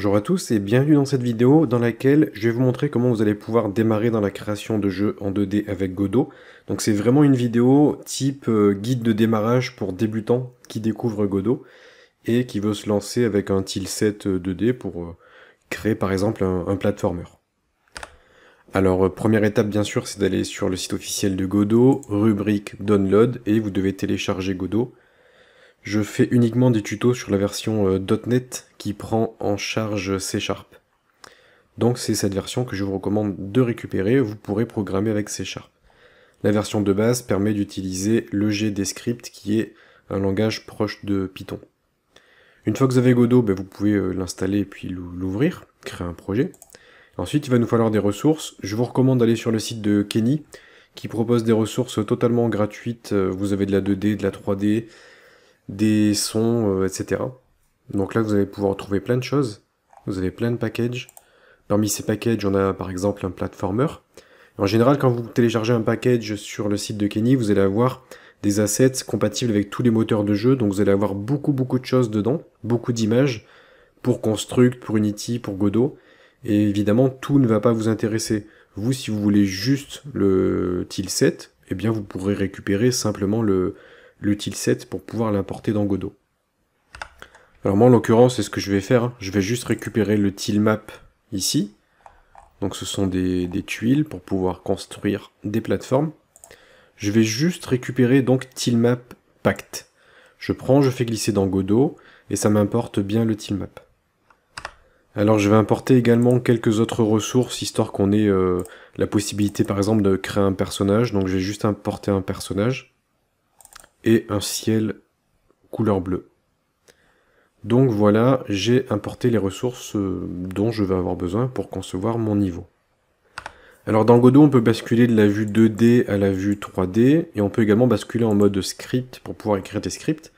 Bonjour à tous et bienvenue dans cette vidéo dans laquelle je vais vous montrer comment vous allez pouvoir démarrer dans la création de jeux en 2D avec Godot. Donc c'est vraiment une vidéo type euh, guide de démarrage pour débutants qui découvrent Godot et qui veut se lancer avec un tilset 2D euh, pour euh, créer par exemple un, un platformer. Alors première étape bien sûr c'est d'aller sur le site officiel de Godot, rubrique download et vous devez télécharger Godot. Je fais uniquement des tutos sur la version euh, .NET qui prend en charge C Sharp. Donc c'est cette version que je vous recommande de récupérer, vous pourrez programmer avec C Sharp. La version de base permet d'utiliser le GDScript qui est un langage proche de Python. Une fois que vous avez Godot, ben, vous pouvez euh, l'installer et puis l'ouvrir, créer un projet. Ensuite, il va nous falloir des ressources. Je vous recommande d'aller sur le site de Kenny qui propose des ressources totalement gratuites. Euh, vous avez de la 2D, de la 3D, des sons, euh, etc. Donc là, vous allez pouvoir trouver plein de choses. Vous avez plein de packages. Parmi ces packages, on a par exemple un platformer. En général, quand vous téléchargez un package sur le site de Kenny, vous allez avoir des assets compatibles avec tous les moteurs de jeu. Donc vous allez avoir beaucoup, beaucoup de choses dedans, beaucoup d'images pour Construct, pour Unity, pour Godot. Et évidemment, tout ne va pas vous intéresser. Vous, si vous voulez juste le tilset, eh bien vous pourrez récupérer simplement le, l'util Set pour pouvoir l'importer dans Godot. Alors moi en l'occurrence c'est ce que je vais faire, hein. je vais juste récupérer le tilmap ici, donc ce sont des, des, tuiles pour pouvoir construire des plateformes. Je vais juste récupérer donc tilmap pact. Je prends, je fais glisser dans Godot et ça m'importe bien le tilmap. Alors je vais importer également quelques autres ressources histoire qu'on ait euh, la possibilité par exemple de créer un personnage. Donc je vais juste importer un personnage et un ciel couleur bleue. Donc voilà, j'ai importé les ressources euh, dont je vais avoir besoin pour concevoir mon niveau. Alors dans Godot, on peut basculer de la vue 2D à la vue 3D, et on peut également basculer en mode script pour pouvoir écrire des scripts.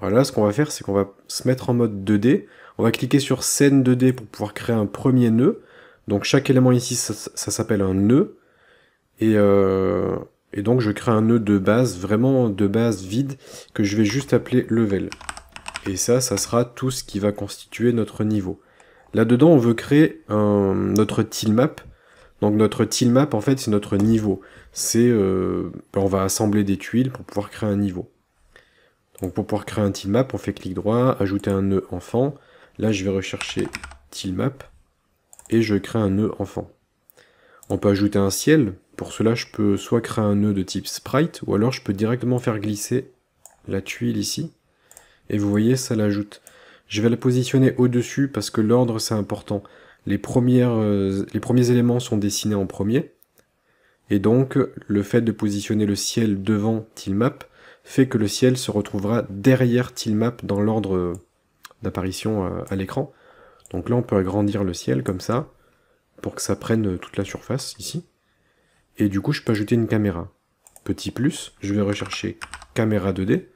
Alors là, ce qu'on va faire, c'est qu'on va se mettre en mode 2D. On va cliquer sur scène 2D pour pouvoir créer un premier nœud. Donc chaque élément ici, ça, s'appelle un nœud. Et euh, et donc je crée un nœud de base, vraiment de base vide, que je vais juste appeler level. Et ça, ça sera tout ce qui va constituer notre niveau. Là-dedans, on veut créer un, notre tilmap. Donc notre tilmap, en fait, c'est notre niveau. C'est, euh, ben, on va assembler des tuiles pour pouvoir créer un niveau. Donc pour pouvoir créer un tilmap, on fait clic droit, ajouter un nœud enfant. Là, je vais rechercher tilmap et je crée un nœud enfant. On peut ajouter un ciel, pour cela, je peux soit créer un nœud de type sprite, ou alors je peux directement faire glisser la tuile ici. Et vous voyez, ça l'ajoute. Je vais la positionner au-dessus parce que l'ordre, c'est important. Les, premières, euh, les premiers éléments sont dessinés en premier. Et donc, le fait de positionner le ciel devant Tilmap fait que le ciel se retrouvera derrière Tilmap dans l'ordre euh, d'apparition euh, à l'écran. Donc là, on peut agrandir le ciel comme ça, pour que ça prenne toute la surface ici. Et du coup, je peux ajouter une caméra. Petit plus, je vais rechercher caméra 2D.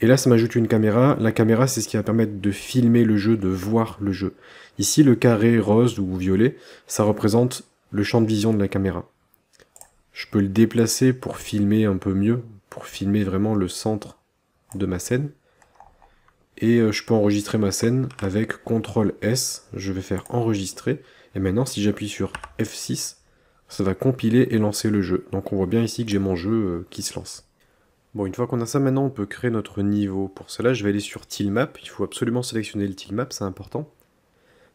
Et là, ça m'ajoute une caméra. La caméra, c'est ce qui va permettre de filmer le jeu, de voir le jeu. Ici, le carré rose ou violet, ça représente le champ de vision de la caméra. Je peux le déplacer pour filmer un peu mieux, pour filmer vraiment le centre de ma scène. Et euh, je peux enregistrer ma scène avec CTRL S. Je vais faire enregistrer. Et maintenant, si j'appuie sur F6, ça va compiler et lancer le jeu. Donc on voit bien ici que j'ai mon jeu euh, qui se lance. Bon, une fois qu'on a ça, maintenant on peut créer notre niveau. Pour cela, je vais aller sur Tilmap. Il faut absolument sélectionner le Tilmap, c'est important.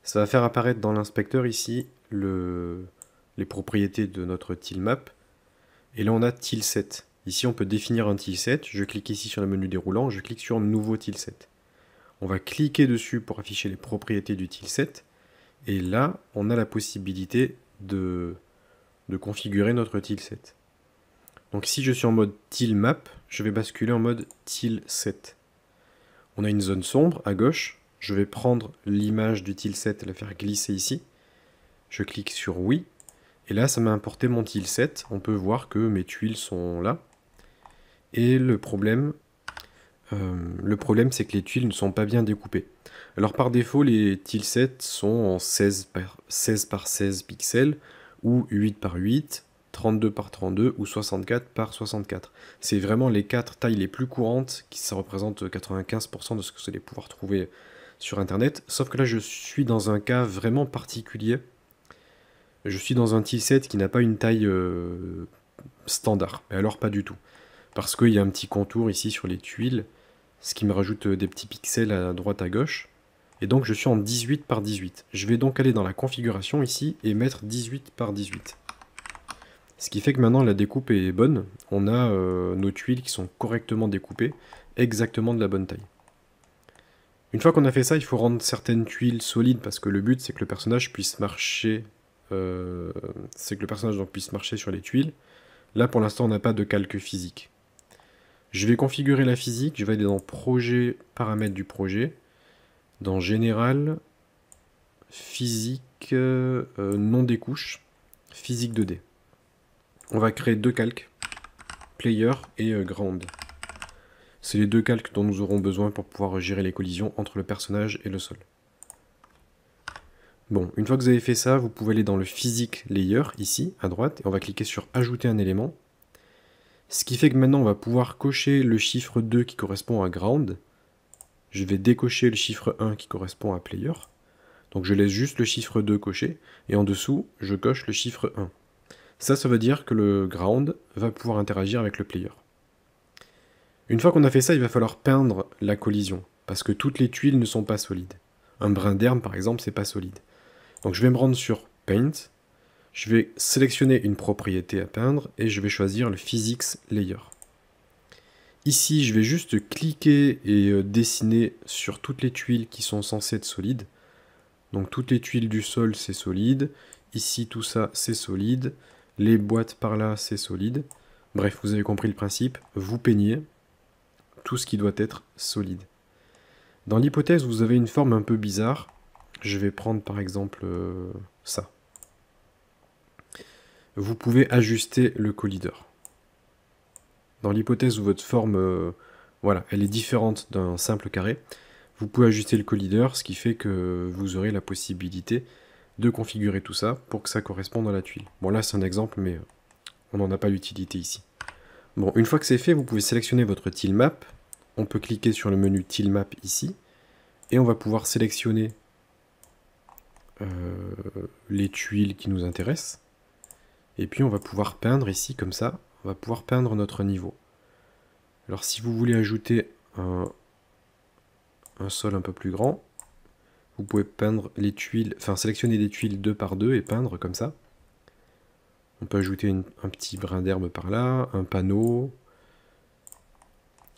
Ça va faire apparaître dans l'inspecteur ici les propriétés de notre Tilmap. Et là, on a Tilset. Ici, on peut définir un Tilset. Je clique ici sur le menu déroulant, je clique sur Nouveau Tilset. On va cliquer dessus pour afficher les propriétés du Tilset. Et là, on a la possibilité de de configurer notre tilset. Donc si je suis en mode tilmap, map, je vais basculer en mode tilset. On a une zone sombre à gauche, je vais prendre l'image du tilset et la faire glisser ici. Je clique sur oui, et là ça m'a importé mon tilset, on peut voir que mes tuiles sont là. Et le problème, euh, le problème c'est que les tuiles ne sont pas bien découpées. Alors par défaut les tilsets sont en 16, par 16 pixels, ou 8 par 8, 32 par 32 ou 64 par 64. C'est vraiment les quatre tailles les plus courantes qui ça représente 95% de ce que vous allez pouvoir trouver sur internet. Sauf que là je suis dans un cas vraiment particulier. Je suis dans un T7 qui n'a pas une taille euh, standard, mais alors pas du tout. Parce qu'il y a un petit contour ici sur les tuiles, ce qui me rajoute euh, des petits pixels à droite à gauche et donc je suis en 18 par 18. Je vais donc aller dans la configuration ici et mettre 18 par 18. Ce qui fait que maintenant la découpe est bonne, on a euh, nos tuiles qui sont correctement découpées, exactement de la bonne taille. Une fois qu'on a fait ça, il faut rendre certaines tuiles solides parce que le but c'est que le personnage puisse marcher, euh, c'est que le personnage puisse marcher sur les tuiles. Là pour l'instant on n'a pas de calque physique. Je vais configurer la physique, je vais aller dans projet, paramètres du projet, dans Général, Physique, euh, non nom des couches, Physique 2D. On va créer deux calques, Player et euh, Ground. C'est les deux calques dont nous aurons besoin pour pouvoir gérer les collisions entre le personnage et le sol. Bon, une fois que vous avez fait ça, vous pouvez aller dans le Physique Layer, ici, à droite, et on va cliquer sur Ajouter un élément. Ce qui fait que maintenant, on va pouvoir cocher le chiffre 2 qui correspond à Ground, je vais décocher le chiffre 1 qui correspond à player. Donc je laisse juste le chiffre 2 coché, et en dessous, je coche le chiffre 1. Ça, ça veut dire que le ground va pouvoir interagir avec le player. Une fois qu'on a fait ça, il va falloir peindre la collision, parce que toutes les tuiles ne sont pas solides. Un brin d'herbe, par exemple, c'est pas solide. Donc je vais me rendre sur Paint, je vais sélectionner une propriété à peindre, et je vais choisir le Physics Layer. Ici, je vais juste cliquer et euh, dessiner sur toutes les tuiles qui sont censées être solides. Donc toutes les tuiles du sol, c'est solide. Ici, tout ça, c'est solide. Les boîtes par là, c'est solide. Bref, vous avez compris le principe. Vous peignez tout ce qui doit être solide. Dans l'hypothèse, vous avez une forme un peu bizarre. Je vais prendre par exemple euh, ça. Vous pouvez ajuster le collider. Dans l'hypothèse où votre forme, euh, voilà, elle est différente d'un simple carré, vous pouvez ajuster le collider, ce qui fait que vous aurez la possibilité de configurer tout ça pour que ça corresponde à la tuile. Bon là c'est un exemple mais euh, on n'en a pas l'utilité ici. Bon, une fois que c'est fait, vous pouvez sélectionner votre TileMap. On peut cliquer sur le menu TileMap ici et on va pouvoir sélectionner euh, les tuiles qui nous intéressent. Et puis on va pouvoir peindre ici comme ça on va pouvoir peindre notre niveau. Alors si vous voulez ajouter un, sol un peu plus grand, vous pouvez peindre les tuiles, enfin sélectionner des tuiles deux par deux et peindre comme ça. On peut ajouter un petit brin d'herbe par là, un panneau.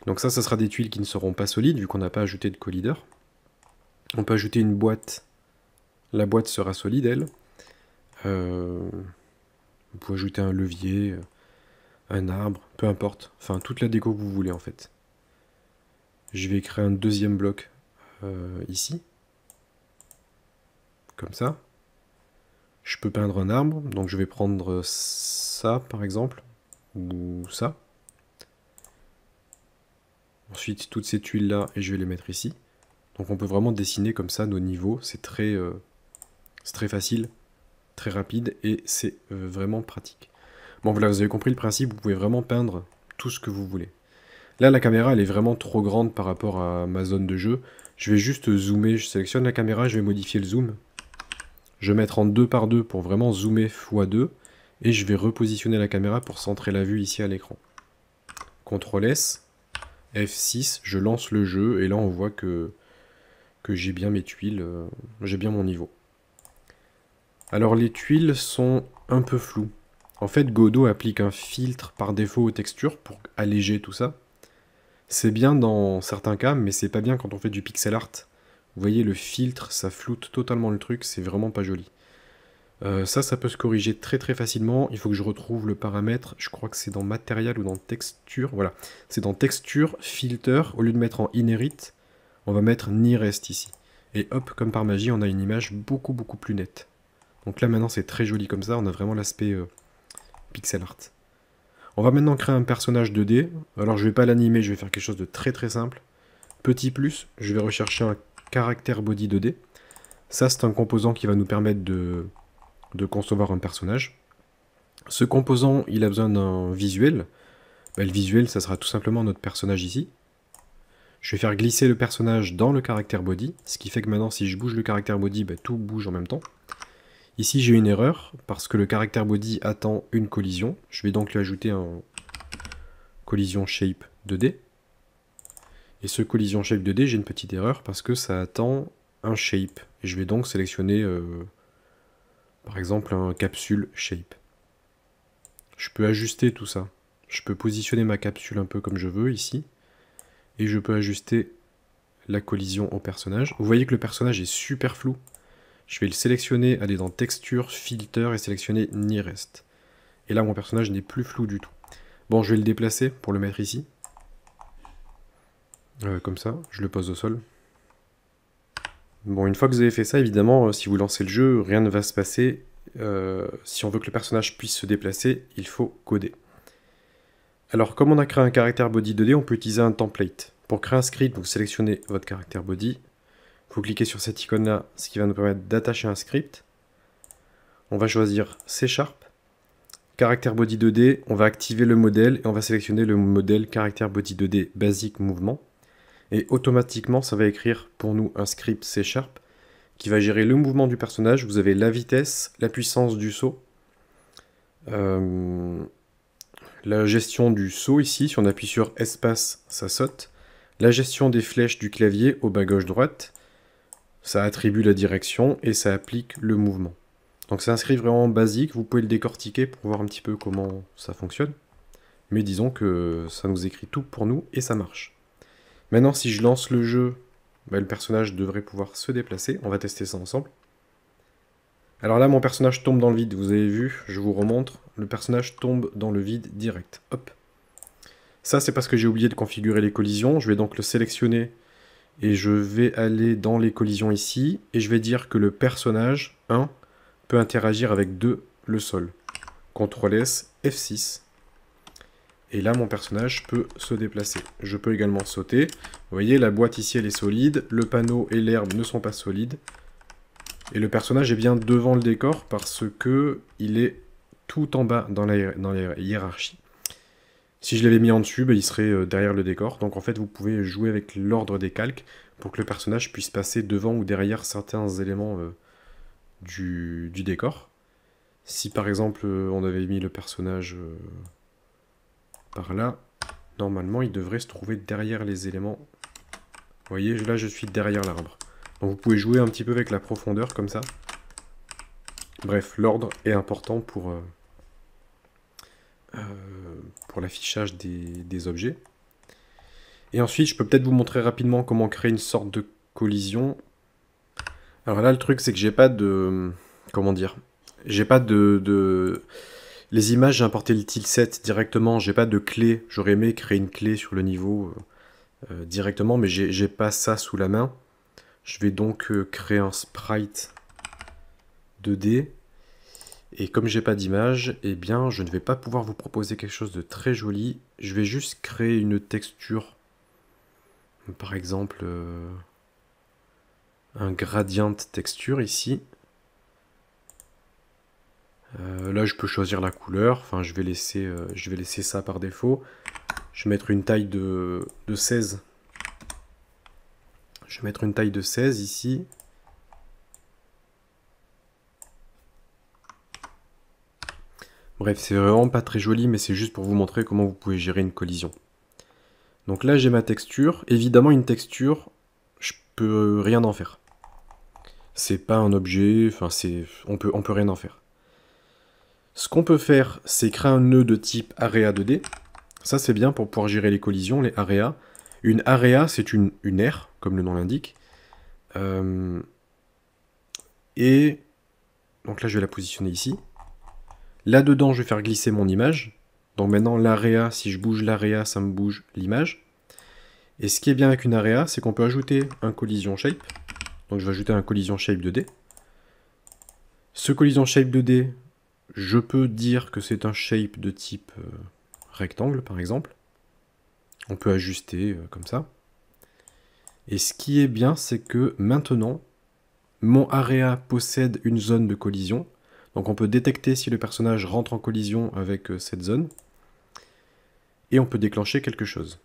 Donc ça, ça sera des tuiles qui ne seront pas solides vu qu'on n'a pas ajouté de collider. On peut ajouter une boîte. La boîte sera solide, elle. Euh, on peut ajouter un levier un arbre, peu importe. Enfin, toute la déco que vous voulez en fait. Je vais créer un deuxième bloc euh, ici. Comme ça. Je peux peindre un arbre, donc je vais prendre ça par exemple, ou ça. Ensuite, toutes ces tuiles-là, et je vais les mettre ici. Donc on peut vraiment dessiner comme ça nos niveaux, c'est très, euh, c'est très facile, très rapide, et c'est euh, vraiment pratique. Bon voilà, vous avez compris le principe, vous pouvez vraiment peindre tout ce que vous voulez. Là, la caméra, elle est vraiment trop grande par rapport à ma zone de jeu. Je vais juste zoomer, je sélectionne la caméra, je vais modifier le zoom. Je vais mettre en 2 par 2 pour vraiment zoomer x2. Et je vais repositionner la caméra pour centrer la vue ici à l'écran. CTRL S, F6, je lance le jeu et là on voit que, j'ai bien mes tuiles, euh, j'ai bien mon niveau. Alors les tuiles sont un peu floues. En fait, Godot applique un filtre par défaut aux textures pour alléger tout ça. C'est bien dans certains cas, mais c'est pas bien quand on fait du pixel art. Vous voyez, le filtre, ça floute totalement le truc, c'est vraiment pas joli. Euh, ça, ça peut se corriger très très facilement. Il faut que je retrouve le paramètre. Je crois que c'est dans matériel ou dans texture. Voilà, c'est dans texture, filter. Au lieu de mettre en inherit, on va mettre reste ici. Et hop, comme par magie, on a une image beaucoup beaucoup plus nette. Donc là maintenant c'est très joli comme ça, on a vraiment l'aspect euh, pixel art. On va maintenant créer un personnage 2D. Alors je vais pas l'animer, je vais faire quelque chose de très très simple. Petit plus, je vais rechercher un caractère body 2D. Ça c'est un composant qui va nous permettre de, concevoir un personnage. Ce composant, il a besoin d'un visuel. Bah, le visuel, ça sera tout simplement notre personnage ici. Je vais faire glisser le personnage dans le caractère body, ce qui fait que maintenant si je bouge le caractère body, bah, tout bouge en même temps. Ici, j'ai une erreur parce que le caractère body attend une collision. Je vais donc lui ajouter un collision shape 2D. Et ce collision shape 2D, j'ai une petite erreur parce que ça attend un shape. Et je vais donc sélectionner, euh, par exemple, un capsule shape. Je peux ajuster tout ça. Je peux positionner ma capsule un peu comme je veux ici. Et je peux ajuster la collision au personnage. Vous voyez que le personnage est super flou. Je vais le sélectionner, aller dans texture, filter et sélectionner nearest. Et là, mon personnage n'est plus flou du tout. Bon, je vais le déplacer pour le mettre ici. Euh, comme ça, je le pose au sol. Bon, une fois que vous avez fait ça, évidemment, euh, si vous lancez le jeu, rien ne va se passer. Euh, si on veut que le personnage puisse se déplacer, il faut coder. Alors, comme on a créé un caractère body 2D, on peut utiliser un template. Pour créer un script, vous sélectionnez votre caractère body, vous cliquez sur cette icône là, ce qui va nous permettre d'attacher un script. On va choisir C Sharp. Caractère body 2D, on va activer le modèle et on va sélectionner le modèle caractère body 2D basique mouvement. Et automatiquement, ça va écrire pour nous un script C Sharp qui va gérer le mouvement du personnage. Vous avez la vitesse, la puissance du saut, euh, la gestion du saut ici. Si on appuie sur espace, ça saute. La gestion des flèches du clavier au bas gauche droite ça attribue la direction et ça applique le mouvement. Donc c'est inscrit vraiment basique, vous pouvez le décortiquer pour voir un petit peu comment ça fonctionne. Mais disons que ça nous écrit tout pour nous et ça marche. Maintenant si je lance le jeu, bah, le personnage devrait pouvoir se déplacer, on va tester ça ensemble. Alors là mon personnage tombe dans le vide, vous avez vu, je vous remontre, le personnage tombe dans le vide direct. Hop. Ça c'est parce que j'ai oublié de configurer les collisions, je vais donc le sélectionner et je vais aller dans les collisions ici, et je vais dire que le personnage 1 peut interagir avec 2, le sol. CTRL S, F6. Et là, mon personnage peut se déplacer. Je peux également sauter. Vous voyez, la boîte ici, elle est solide. Le panneau et l'herbe ne sont pas solides. Et le personnage est bien devant le décor parce que il est tout en bas dans dans la hiérarchie. Si je l'avais mis en dessus, bah, il serait euh, derrière le décor. Donc en fait, vous pouvez jouer avec l'ordre des calques pour que le personnage puisse passer devant ou derrière certains éléments euh, du, décor. Si par exemple, euh, on avait mis le personnage par là, normalement, il devrait se trouver derrière les éléments. Vous voyez, là, je suis derrière l'arbre. Donc vous pouvez jouer un petit peu avec la profondeur comme ça. Bref, l'ordre est important pour... Euh, pour l'affichage des, objets. Et ensuite, je peux peut-être vous montrer rapidement comment créer une sorte de collision. Alors là, le truc, c'est que j'ai pas de... Comment dire J'ai pas de... de... Les images, j'ai importé le tilset directement, j'ai pas de clé. J'aurais aimé créer une clé sur le niveau euh, euh, directement, mais j'ai pas ça sous la main. Je vais donc euh, créer un sprite 2D. Et comme j'ai pas d'image, eh bien je ne vais pas pouvoir vous proposer quelque chose de très joli. Je vais juste créer une texture. Par exemple, euh, un gradient texture ici. Euh, là, je peux choisir la couleur. Enfin, je vais laisser, euh, je vais laisser ça par défaut. Je vais mettre une taille de, de 16. Je vais mettre une taille de 16 ici. Bref, c'est vraiment pas très joli, mais c'est juste pour vous montrer comment vous pouvez gérer une collision. Donc là, j'ai ma texture. Évidemment, une texture, je peux rien en faire. C'est pas un objet, enfin, c'est, on peut, on peut rien en faire. Ce qu'on peut faire, c'est créer un nœud de type area 2D. Ça, c'est bien pour pouvoir gérer les collisions, les areas. Une area, c'est une, une aire, comme le nom l'indique. Euh, et donc là, je vais la positionner ici. Là-dedans, je vais faire glisser mon image. Donc maintenant, l'area, si je bouge l'area, ça me bouge l'image. Et ce qui est bien avec une area, c'est qu'on peut ajouter un collision shape. Donc je vais ajouter un collision shape 2D. Ce collision shape 2D, je peux dire que c'est un shape de type euh, rectangle, par exemple. On peut ajuster euh, comme ça. Et ce qui est bien, c'est que maintenant, mon area possède une zone de collision donc on peut détecter si le personnage rentre en collision avec euh, cette zone. Et on peut déclencher quelque chose.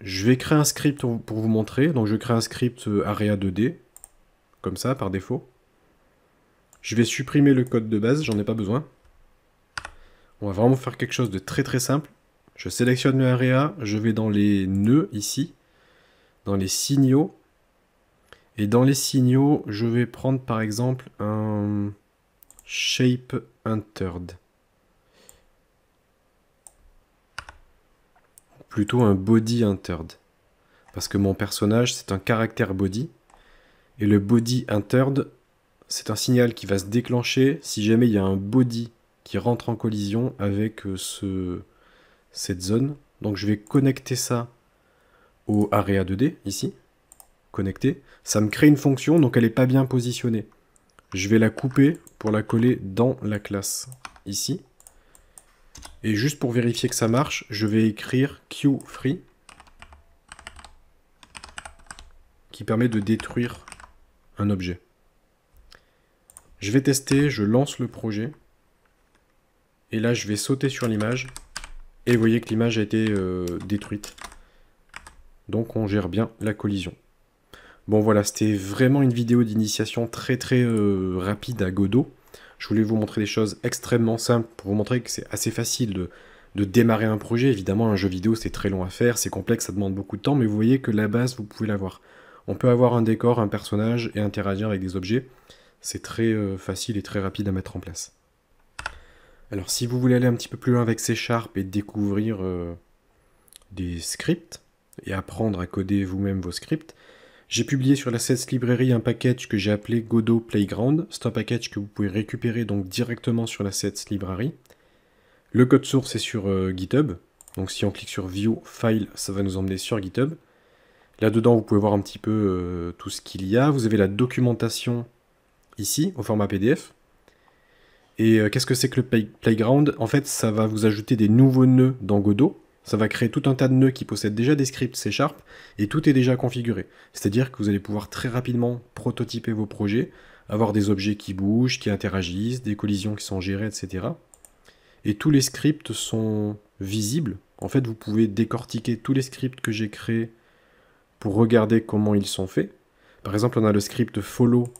Je vais créer un script pour vous montrer. Donc je crée un script euh, area 2D. Comme ça, par défaut. Je vais supprimer le code de base, j'en ai pas besoin. On va vraiment faire quelque chose de très très simple. Je sélectionne le area, je vais dans les nœuds ici, dans les signaux. Et dans les signaux, je vais prendre par exemple un shape entered. Plutôt un body entered. Parce que mon personnage, c'est un caractère body. Et le body entered, c'est un signal qui va se déclencher si jamais il y a un body qui rentre en collision avec euh, ce, cette zone. Donc je vais connecter ça au area 2D, ici. Connecter. Ça me crée une fonction, donc elle n'est pas bien positionnée. Je vais la couper pour la coller dans la classe ici. Et juste pour vérifier que ça marche, je vais écrire QFree qui permet de détruire un objet. Je vais tester, je lance le projet. Et là, je vais sauter sur l'image. Et vous voyez que l'image a été euh, détruite. Donc on gère bien la collision. Bon voilà, c'était vraiment une vidéo d'initiation très très euh, rapide à Godot. Je voulais vous montrer des choses extrêmement simples pour vous montrer que c'est assez facile de, démarrer un projet. Évidemment, un jeu vidéo, c'est très long à faire, c'est complexe, ça demande beaucoup de temps, mais vous voyez que la base, vous pouvez l'avoir. On peut avoir un décor, un personnage et interagir avec des objets. C'est très euh, facile et très rapide à mettre en place. Alors si vous voulez aller un petit peu plus loin avec C Sharp et découvrir euh, des scripts et apprendre à coder vous-même vos scripts, j'ai publié sur la Sets Librairie un package que j'ai appelé Godot Playground. C'est un package que vous pouvez récupérer donc directement sur la Sets Librairie. Le code source est sur euh, GitHub. Donc si on clique sur View, File, ça va nous emmener sur GitHub. Là-dedans, vous pouvez voir un petit peu euh, tout ce qu'il y a. Vous avez la documentation ici, au format PDF. Et euh, qu'est-ce que c'est que le Playground En fait, ça va vous ajouter des nouveaux nœuds dans Godot. Ça va créer tout un tas de nœuds qui possèdent déjà des scripts C Sharp et tout est déjà configuré. C'est-à-dire que vous allez pouvoir très rapidement prototyper vos projets, avoir des objets qui bougent, qui interagissent, des collisions qui sont gérées, etc. Et tous les scripts sont visibles. En fait, vous pouvez décortiquer tous les scripts que j'ai créés pour regarder comment ils sont faits. Par exemple, on a le script follow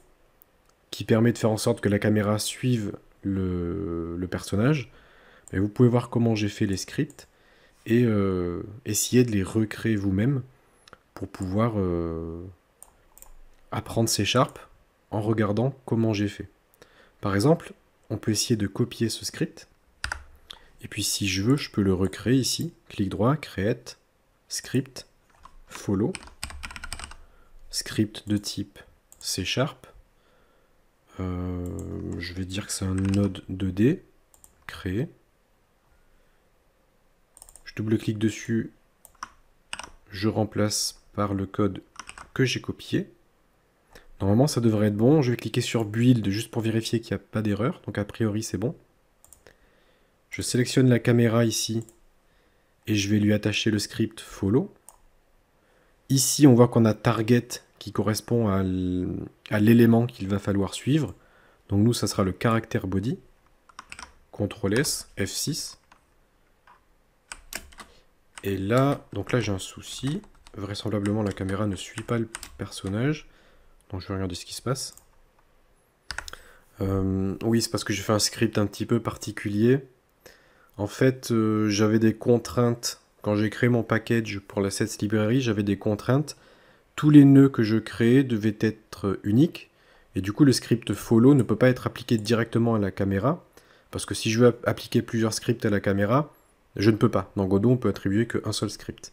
qui permet de faire en sorte que la caméra suive le, le personnage. Et vous pouvez voir comment j'ai fait les scripts et euh, essayer de les recréer vous-même pour pouvoir euh, apprendre ces Sharp en regardant comment j'ai fait. Par exemple, on peut essayer de copier ce script. Et puis si je veux, je peux le recréer ici. Clic droit, create, script, follow, script de type C sharp. Euh, je vais dire que c'est un node 2D, créer. Je double-clique dessus, je remplace par le code que j'ai copié. Normalement, ça devrait être bon. Je vais cliquer sur Build juste pour vérifier qu'il n'y a pas d'erreur. Donc, a priori, c'est bon. Je sélectionne la caméra ici et je vais lui attacher le script follow. Ici, on voit qu'on a target qui correspond à l'élément qu'il va falloir suivre. Donc, nous, ça sera le caractère body. CTRL S, F6. Et là, donc là j'ai un souci. Vraisemblablement la caméra ne suit pas le personnage. Donc je vais regarder ce qui se passe. Euh, oui, c'est parce que j'ai fait un script un petit peu particulier. En fait, euh, j'avais des contraintes. Quand j'ai créé mon package pour la sets librairie, j'avais des contraintes. Tous les nœuds que je créais devaient être uniques. Et du coup, le script follow ne peut pas être appliqué directement à la caméra. Parce que si je veux appliquer plusieurs scripts à la caméra, je ne peux pas. Dans Godot, on peut attribuer qu'un seul script.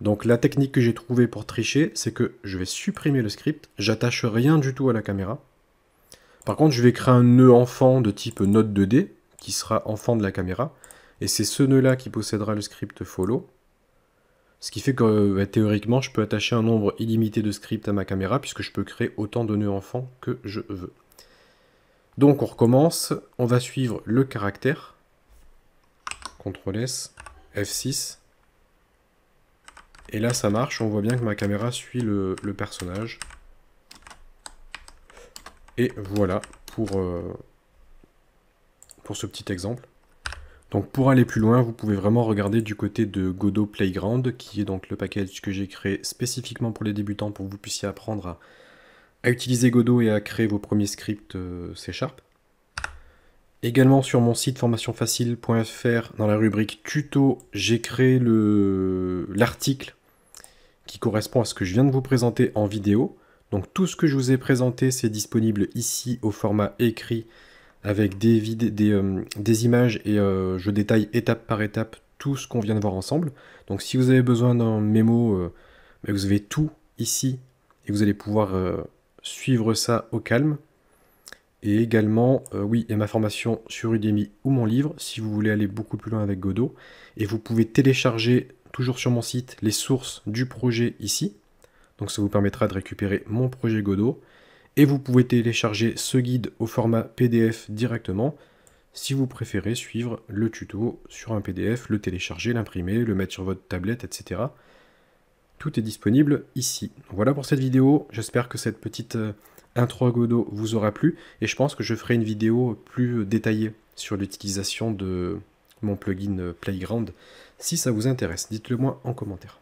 Donc la technique que j'ai trouvée pour tricher, c'est que je vais supprimer le script, j'attache rien du tout à la caméra. Par contre, je vais créer un nœud enfant de type note 2D, qui sera enfant de la caméra, et c'est ce nœud-là qui possédera le script follow. Ce qui fait que euh, bah, théoriquement, je peux attacher un nombre illimité de scripts à ma caméra, puisque je peux créer autant de nœuds enfants que je veux. Donc on recommence, on va suivre le caractère, CTRL S, F6. Et là ça marche, on voit bien que ma caméra suit le, personnage. Et voilà pour, euh, pour ce petit exemple. Donc pour aller plus loin, vous pouvez vraiment regarder du côté de Godot Playground, qui est donc le package que j'ai créé spécifiquement pour les débutants pour que vous puissiez apprendre à, à utiliser Godot et à créer vos premiers scripts euh, C Sharp. Également sur mon site formationfacile.fr, dans la rubrique tuto, j'ai créé l'article qui correspond à ce que je viens de vous présenter en vidéo. Donc tout ce que je vous ai présenté, c'est disponible ici au format écrit avec des, euh, images et euh, je détaille étape par étape tout ce qu'on vient de voir ensemble. Donc si vous avez besoin d'un mémo, euh, vous avez tout ici et vous allez pouvoir suivre ça au calme. Et également, euh, oui, et ma formation sur Udemy ou mon livre, si vous voulez aller beaucoup plus loin avec Godot. Et vous pouvez télécharger, toujours sur mon site, les sources du projet ici. Donc ça vous permettra de récupérer mon projet Godot. Et vous pouvez télécharger ce guide au format PDF directement, si vous préférez suivre le tuto sur un PDF, le télécharger, l'imprimer, le mettre sur votre tablette, etc. Tout est disponible ici. Voilà pour cette vidéo, j'espère que cette petite... Euh, Intro à Godot vous aura plu et je pense que je ferai une vidéo plus euh, détaillée sur l'utilisation de mon plugin euh, Playground. Si ça vous intéresse, dites-le moi en commentaire.